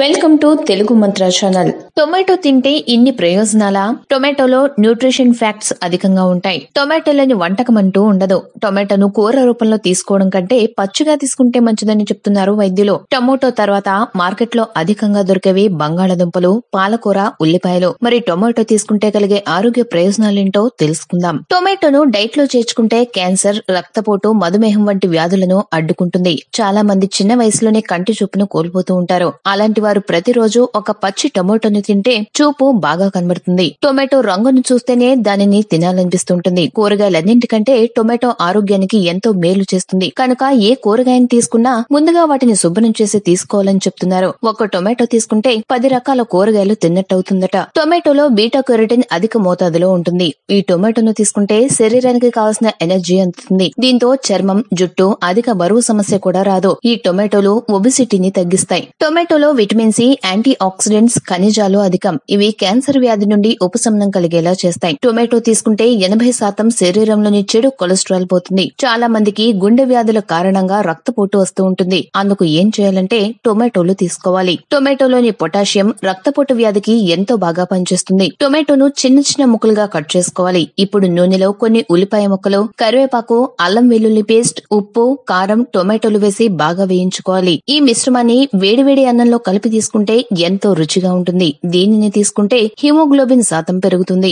welcome to Telugu మంత్ర channel tomato తింటే ఇన్ని ప్రయోజనాలా టొమాటోలో న్యూట్రిషన్ ఫ్యాక్ట్స్ అధికంగా ఉంటాయి టొమాటోలని వంటకం అంటూ ఉండదు టొమాటోను కూర రూపంలో తీసుకోవడం కంటే పచ్చిగా తీసుకుంటే మంచిదని చెప్తున్నారు వైద్యులు టొమాటో తర్వాత మార్కెట్ లో అధికంగా దొరికేవి బంగాళాదుంపలు పాలకూర ఉల్లిపాయలు మరి టొమాటో తీసుకుంటే కలిగే ఆరోగ్య ప్రయోజనాలేంటో తెలుసుకుందాం టొమాటోను డైట్ లో చేర్చుకుంటే క్యాన్సర్ రక్తపోటు మధుమేహం వంటి వ్యాధులను అడ్డుకుంటుంది చాలా మంది చిన్న వయసులోనే కంటి చూపును కోల్పోతూ ఉంటారు అలాంటి వారు ప్రతిరోజు ఒక పచ్చి టొమాటోను తింటే చూపు బాగా కనబడుతుంది టొమాటో రంగును చూస్తేనే దానిని తినాలనిపిస్తుంటుంది కూరగాయలన్నింటికంటే టొమాటో ఆరోగ్యానికి ఎంతో మేలు చేస్తుంది కనుక ఏ కూరగాయను తీసుకున్నా ముందుగా వాటిని శుభ్రం చేసి తీసుకోవాలని చెప్తున్నారు ఒక టొమాటో తీసుకుంటే పది రకాల కూరగాయలు తిన్నట్టవుతుందట టొమాటోలో బీటా క్యూరిటిన్ అధిక మోతాదులో ఉంటుంది ఈ టొమాటోను తీసుకుంటే శరీరానికి కావాల్సిన ఎనర్జీ అందుతుంది దీంతో చర్మం జుట్టు అధిక బరువు సమస్య కూడా రాదు ఈ టొమాటోలు ఒబిసిటీని తగ్గిస్తాయి టొమాటోలో vitamin vitamin C antioxidants ఖనిజాలు అధికం ఇవి క్యాన్సర్ వ్యాధి నుండి ఉపశమనం కలిగేలా చేస్తాయి టొమాటో తీసుకుంటే ఎనభై శాతం శరీరంలోని చెడు కొలెస్ట్రాల్ పోతుంది చాలా మందికి గుండె వ్యాధుల కారణంగా రక్తపోటు వస్తూ ఉంటుంది అందుకు ఏం చేయాలంటే టొమాటోలు తీసుకోవాలి టొమాటోలోని పొటాషియం రక్తపోటు వ్యాధికి ఎంతో బాగా పనిచేస్తుంది టొమాటోను చిన్న చిన్న ముక్కలుగా కట్ చేసుకోవాలి ఇప్పుడు నూనెలో కొన్ని ఉల్లిపాయ ముక్కలు కరివేపాకు అల్లం వెల్లుల్లి పేస్ట్ ఉప్పు కారం టొమాటోలు వేసి బాగా వేయించుకోవాలి ఈ మిశ్రమాన్ని వేడివేడి అన్నంలో కలిపి కలిపి తీసుకుంటే ఎంతో రుచిగా ఉంటుంది దీనిని తీసుకుంటే హిమోగ్లోబిన్ శాతం పెరుగుతుంది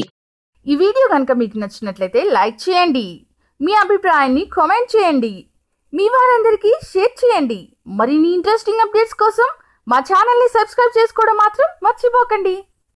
ఈ వీడియో కనుక మీకు నచ్చినట్లయితే లైక్ చేయండి మీ అభిప్రాయాన్ని కామెంట్ చేయండి మీ వారందరికీ షేర్ చేయండి మరిన్ని ఇంట్రెస్టింగ్ అప్డేట్స్ కోసం మా ఛానల్ని సబ్స్క్రైబ్ చేసుకోవడం మాత్రం మర్చిపోకండి